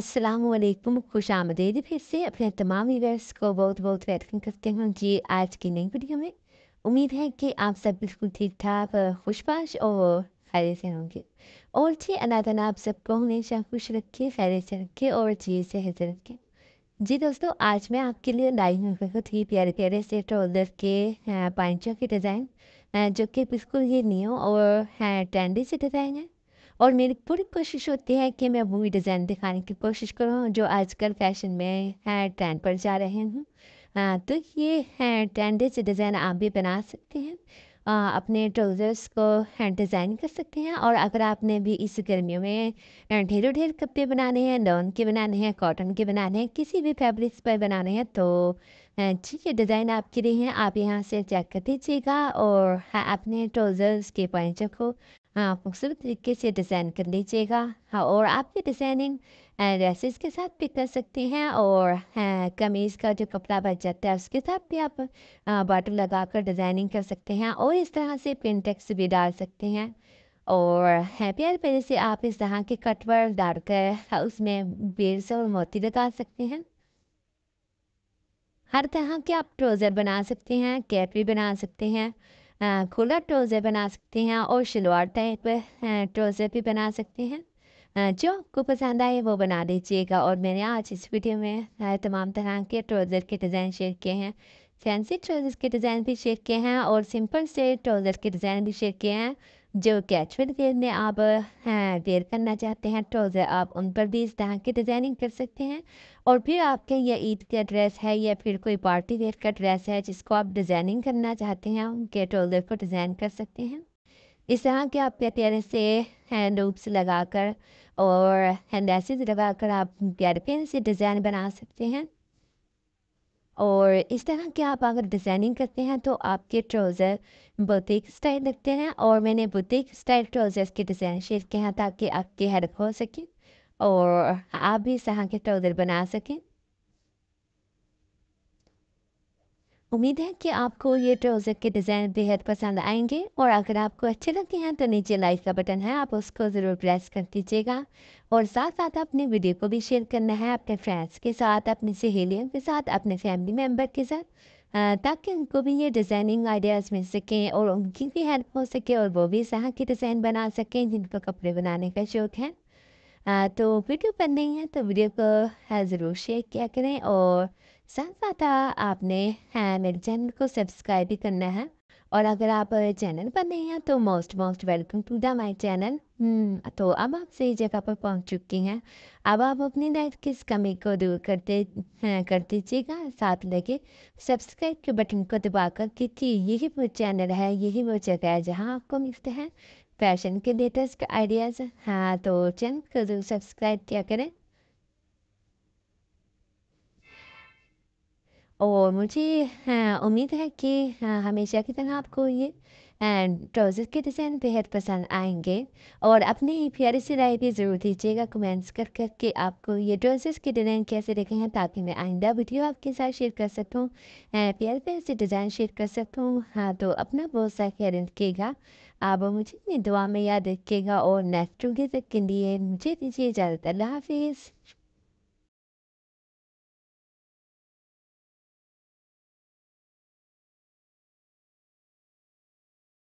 असलम खुश आमदीद फिर से अपने तमाम व्यूवर्स को बहुत बहुत वेलकम करते हैं जी आज की नई वीडियो में उम्मीद है कि आप सब बिल्कुल ठीक ठाक खुशपाश और खैर से होंगे और जी अल्लाह ताला आप सबको हमेशा खुश रखे खैर से रखे और जी से हजर रखे जी दोस्तों आज मैं आपके लिए लाई हूँ बहुत ही प्यारे प्यारे से ट्रोलर के पैंटों के डिज़ाइन जो कि बिल्कुल ये नियो और ट्रेंडी से डिज़ाइन है और मेरी पूरी कोशिश होती है कि मैं वही डिज़ाइन दिखाने की कोशिश करूँ जो आजकल फैशन में है ट्रेंड पर जा रहे हैं हाँ, तो ये हैं ट्रेंडी से डिज़ाइन आप भी बना सकते हैं आ, अपने ट्राउज़र्स को हैं डिज़ाइन कर सकते हैं और अगर आपने भी इस गर्मियों में ढेरों ढेर कपड़े बनाने हैं लॉन के बनाने हैं कॉटन के बनाने हैं किसी भी फैब्रिक्स पर बनाने हैं तो ठीक है डिज़ाइन आपके लिए हैं आप यहाँ से चेक कर दीजिएगा और आपने हाँ, अपने ट्राउज़र्स के पॉइंट को हाँ, खूबसूरत तरीके से डिज़ाइन कर लीजिएगा। हाँ, और आप ये डिज़ाइनिंग ड्रेसेस के साथ भी कर सकते हैं और हाँ, कमीज़ का जो कपड़ा बच जाता है उसके साथ भी आप अ, लगाकर डिज़ाइनिंग कर सकते हैं और इस तरह से पिनटेक्स भी डाल सकते हैं। और है प्यार पहले से आप इस तरह के कटवर डालकर अ, उसमें बेल्स और मोती लगा सकते हैं। हर तरह के आप ट्रोज़र बना सकते हैं, कैप भी बना सकते हैं। खुला ट्रोज़र बना सकते हैं और शलवार टाइप ट्रोज़र भी बना सकते हैं जो आपको पसंद आए वो बना लीजिएगा और मैंने आज इस वीडियो में तमाम तरह के ट्रोज़र के डिज़ाइन शेयर किए हैं फैंसी ट्रोज़र के डिज़ाइन भी शेयर किए हैं और सिंपल से ट्रोज़र के डिज़ाइन भी शेयर किए हैं जो कैजुअल वेयर में आप वेयर करना चाहते हैं ट्राउज़र आप उन पर भी इस तरह की डिज़ाइनिंग कर सकते हैं और फिर आपके ये ईद का ड्रेस है या फिर कोई पार्टी वेयर का ड्रेस है जिसको आप डिज़ाइनिंग करना चाहते हैं उनके ट्राउज़र को डिज़ाइन कर सकते हैं इस तरह के आपके प्यारे से हैंड रूप्स लगा कर और हैंड लगा कर आप प्यारे से डिज़ाइन बना सकते हैं और इस तरह के आप अगर डिज़ाइनिंग करते हैं तो आपके ट्राउज़र बुटीक स्टाइल लगते हैं और मैंने बुटीक स्टाइल ट्राउज़र्स के डिज़ाइन शेयर किए हैं ताकि आपकी हेल्प हो सके और आप भी इस तरह के ट्राउज़र बना सकें उम्मीद है कि आपको ये ट्राउज़र के डिज़ाइन बेहद पसंद आएंगे और अगर आपको अच्छे लगते हैं तो नीचे लाइक का बटन है आप उसको ज़रूर प्रेस कर दीजिएगा और साथ साथ अपने वीडियो को भी शेयर करना है अपने फ्रेंड्स के साथ अपनी सहेलियों के साथ अपने फैमिली मेम्बर के साथ ताकि उनको भी ये डिज़ाइनिंग आइडियाज़ मिल सकें और उनकी भी हेल्प हो सके और वो भी इस के डिज़ाइन बना सकें जिनको कपड़े बनाने का शौक़ है तो वीडियो बन रही है तो वीडियो को है ज़रूर शेयर किया करें और साथ साथ आपने मेरे चैनल को सब्सक्राइब भी करना है और अगर आप चैनल पर नहीं हैं तो most most welcome to the my channel hmm, तो अब आप सही जगह पर पहुंच चुकी हैं अब आप अपनी लाइफ की इस कमी को दूर करते कर दीजिएगा साथ लगे सब्सक्राइब के बटन को दबाकर क्योंकि यही वो चैनल है यही वो जगह है जहाँ आपको मिलते हैं फैशन के लेटेस्ट आइडियाज़ हाँ तो चैनल को जरूर सब्सक्राइब किया करें और मुझे हाँ, उम्मीद है कि हाँ, हमेशा की तरह आपको ये हाँ, ट्राउज़र के डिज़ाइन बेहद पसंद आएंगे और अपने ही प्यारे से राय भी ज़रूर दीजिएगा कमेंट्स कर कर के आपको ये ट्राउज़र्स के डिज़ाइन कैसे देखे हैं ताकि मैं आइंदा वीडियो आपके साथ शेयर कर सकूँ प्यार प्यार से डिज़ाइन शेयर कर सकूँ हाँ तो अपना बहुत सा ख्याल रखिएगा आप मुझे अपनी दुआ में याद रखिएगा और नेक्स्ट टूगे तक के लिए मुझे दीजिए इजाज़त अल्लाह हाफिज़